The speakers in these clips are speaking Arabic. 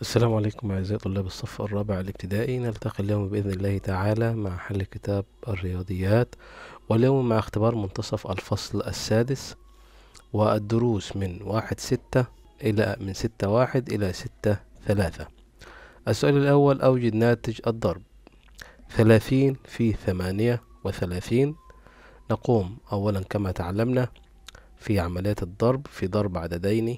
السلام عليكم أعزائي طلاب الصف الرابع الابتدائي نلتقي اليوم بإذن الله تعالى مع حل كتاب الرياضيات واليوم مع اختبار منتصف الفصل السادس والدروس من واحد ستة إلى من ستة واحد إلى ستة ثلاثة السؤال الأول أوجد ناتج الضرب ثلاثين في ثمانية وثلاثين نقوم أولا كما تعلمنا في عملية الضرب في ضرب عددين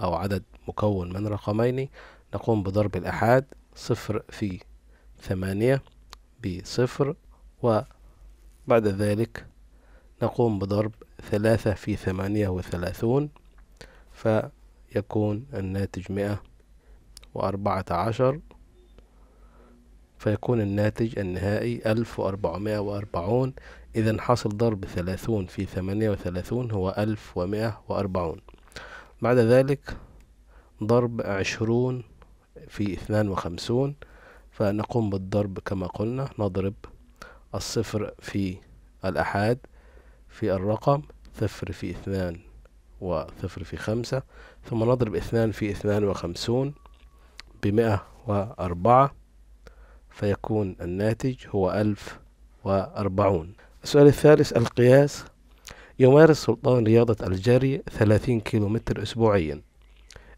أو عدد مكون من رقمين نقوم بضرب الأحاد صفر في ثمانية بصفر وبعد ذلك نقوم بضرب ثلاثة في ثمانية وثلاثون فيكون الناتج مئة وأربعة عشر فيكون الناتج النهائي ألف وأربعمائة وأربعون إذا حصل ضرب ثلاثون في ثمانية وثلاثون هو ألف ومائة وأربعون بعد ذلك ضرب عشرون في اثنان وخمسون فنقوم بالضرب كما قلنا نضرب الصفر في الأحاد في الرقم صفر في اثنان وصفر في خمسة ثم نضرب اثنان في اثنان وخمسون بمئة وأربعة فيكون الناتج هو ألف وأربعون السؤال الثالث القياس يمارس سلطان رياضة الجري ثلاثين كيلومتر أسبوعيا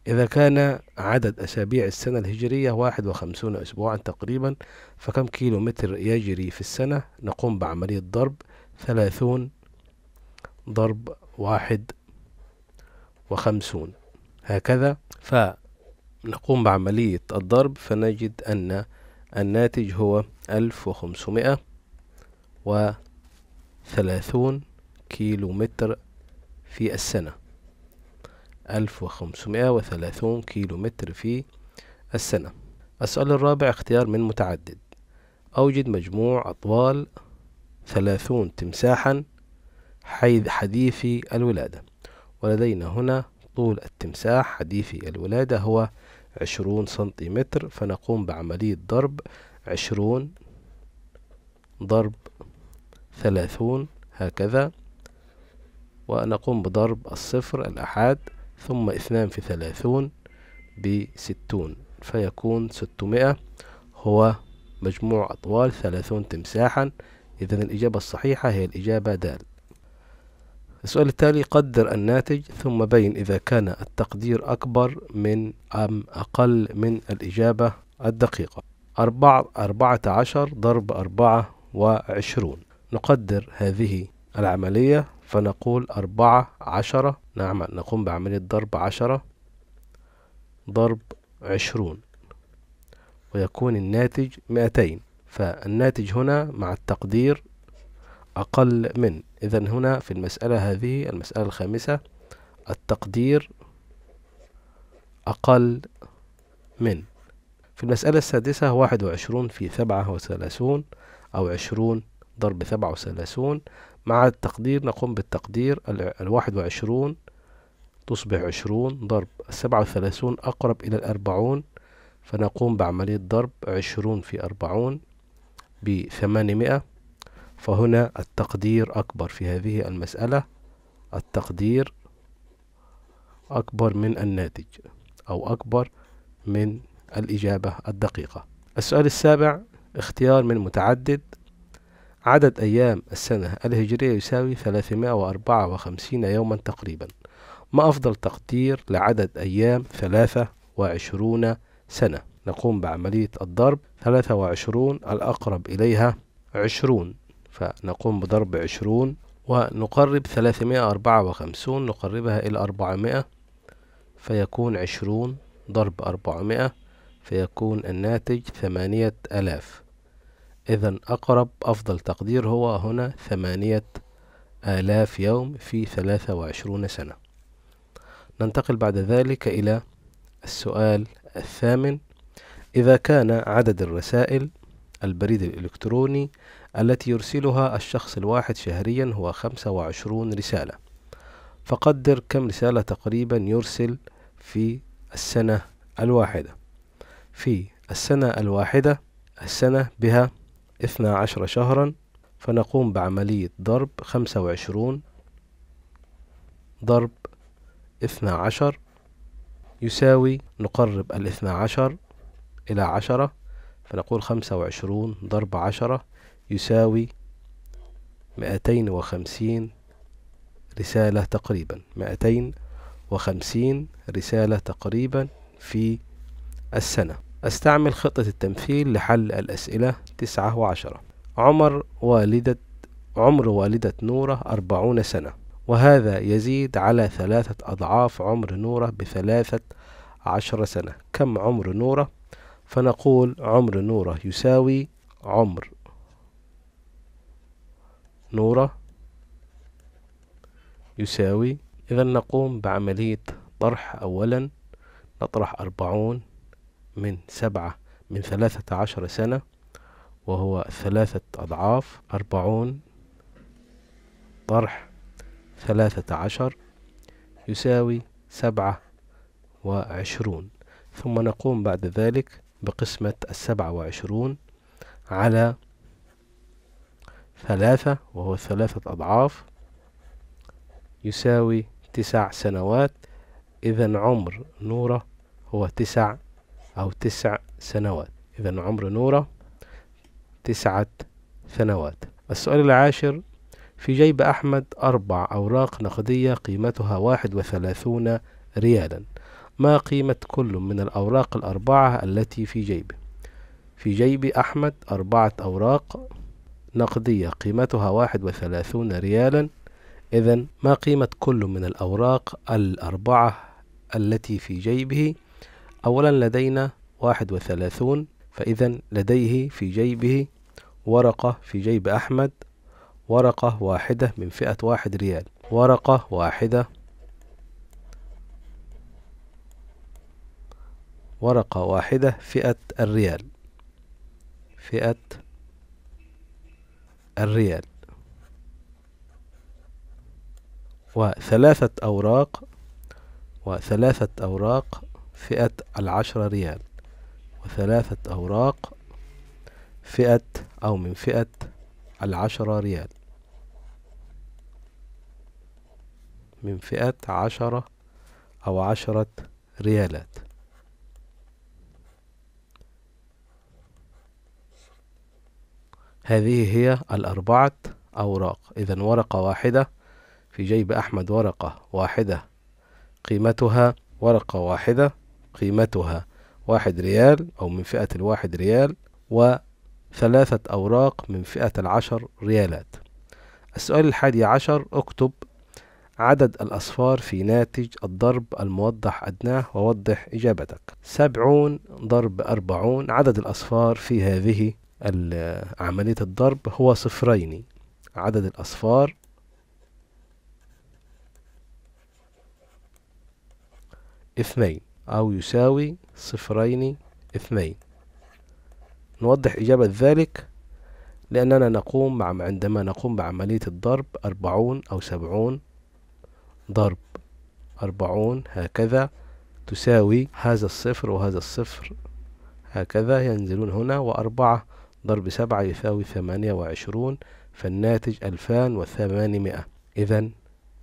إذا كان عدد أسابيع السنة الهجرية واحد وخمسون أسبوعا تقريبا فكم كيلو متر يجري في السنة نقوم بعملية ضرب ثلاثون ضرب واحد وخمسون هكذا فنقوم بعملية الضرب فنجد أن الناتج هو ألف وخمسمائة وثلاثون كيلو متر في السنة 1530 كيلو متر في السنة السؤال الرابع اختيار من متعدد أوجد مجموع أطوال 30 تمساحا حيث حديثي الولادة ولدينا هنا طول التمساح حديثي الولادة هو 20 سنتيمتر فنقوم بعملية ضرب 20 ضرب 30 هكذا ونقوم بضرب الصفر الأحاد ثم اثنان في ثلاثون بستون فيكون ستمائة هو مجموع أطوال ثلاثون تمساحا إذا الإجابة الصحيحة هي الإجابة د السؤال التالي قدر الناتج ثم بين إذا كان التقدير أكبر من أم أقل من الإجابة الدقيقة أربعة أربعة عشر ضرب أربعة وعشرون نقدر هذه العملية فنقول أربعة عشرة نعم نقوم بعملية ضرب عشرة ضرب عشرون ويكون الناتج مئتين فالناتج هنا مع التقدير أقل من إذا هنا في المسألة هذه المسألة الخامسة التقدير أقل من في المسألة السادسة واحد وعشرون في سبعة وثلاثون أو عشرون ضرب سبعة وثلاثون مع التقدير نقوم بالتقدير الواحد وعشرون تصبح عشرون ضرب السبعة وثلاثون أقرب إلى الأربعون فنقوم بعملية ضرب عشرون في أربعون بثمانمائة فهنا التقدير أكبر في هذه المسألة التقدير أكبر من الناتج أو أكبر من الإجابة الدقيقة السؤال السابع اختيار من متعدد عدد أيام السنة الهجرية يساوي 354 يوما تقريبا ما أفضل تقدير لعدد أيام 23 سنة نقوم بعملية الضرب 23 الأقرب إليها 20 فنقوم بضرب 20 ونقرب 354 نقربها إلى 400 فيكون 20 ضرب 400 فيكون الناتج 8000 إذا أقرب أفضل تقدير هو هنا ثمانية آلاف يوم في ثلاثة وعشرون سنة ننتقل بعد ذلك إلى السؤال الثامن إذا كان عدد الرسائل البريد الإلكتروني التي يرسلها الشخص الواحد شهريا هو خمسة وعشرون رسالة فقدر كم رسالة تقريبا يرسل في السنة الواحدة في السنة الواحدة السنة بها اثنا عشر شهرا فنقوم بعملية ضرب خمسة وعشرون ضرب اثنا عشر يساوي نقرب الاثنا عشر إلى عشرة فنقول خمسة وعشرون ضرب عشرة يساوي مائتين وخمسين رسالة تقريبا مائتين وخمسين رسالة تقريبا في السنة أستعمل خطة التمثيل لحل الأسئلة تسعة وعشرة عمر والدة عمر والدة نورة أربعون سنة وهذا يزيد على ثلاثة أضعاف عمر نورة بثلاثة عشر سنة كم عمر نورة؟ فنقول عمر نورة يساوي عمر نورة يساوي إذا نقوم بعملية طرح أولا نطرح أربعون من سبعة من ثلاثة عشر سنة وهو ثلاثة أضعاف أربعون طرح ثلاثة عشر يساوي سبعة وعشرون ثم نقوم بعد ذلك بقسمة السبعة وعشرون على ثلاثة وهو ثلاثة أضعاف يساوي تسع سنوات إذا عمر نورة هو تسع أو تسع سنوات إذا عمر نورة تسعة سنوات السؤال العاشر في جيب أحمد أربع أوراق نقدية قيمتها واحد وثلاثون ريالا ما قيمة كل من الأوراق الأربعة التي في جيبه في جيب أحمد أربعة أوراق نقدية قيمتها واحد وثلاثون ريالا إذا ما قيمة كل من الأوراق الأربعة التي في جيبه أولا لدينا واحد وثلاثون فإذا لديه في جيبه ورقة في جيب أحمد ورقة واحدة من فئة واحد ريال ورقة واحدة ورقة واحدة فئة الريال فئة الريال وثلاثة أوراق وثلاثة أوراق فئة العشرة ريال وثلاثة أوراق فئة أو من فئة العشرة ريال من فئة عشرة أو عشرة ريالات هذه هي الأربعة أوراق إذا ورقة واحدة في جيب أحمد ورقة واحدة قيمتها ورقة واحدة قيمتها واحد ريال أو من فئة الواحد ريال وثلاثة أوراق من فئة العشر ريالات السؤال الحادي عشر اكتب عدد الأصفار في ناتج الضرب الموضح أدناه ووضح إجابتك سبعون ضرب أربعون عدد الأصفار في هذه عملية الضرب هو صفرين عدد الأصفار اثنين أو يساوي صفرين اثنين نوضح إجابة ذلك لأننا نقوم مع عندما نقوم بعملية الضرب أربعون أو سبعون ضرب أربعون هكذا تساوي هذا الصفر وهذا الصفر هكذا ينزلون هنا وأربعة ضرب سبعة يساوي ثمانية وعشرون فالناتج ألفان وثمانمائة إذا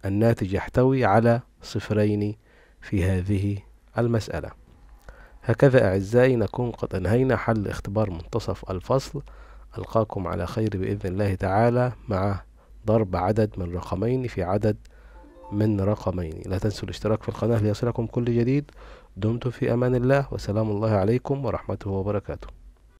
الناتج يحتوي على صفرين في هذه المسألة هكذا أعزائي نكون قد أنهينا حل اختبار منتصف الفصل ألقاكم على خير بإذن الله تعالى مع ضرب عدد من رقمين في عدد من رقمين لا تنسوا الاشتراك في القناة ليصلكم كل جديد دمتم في أمان الله وسلام الله عليكم ورحمته وبركاته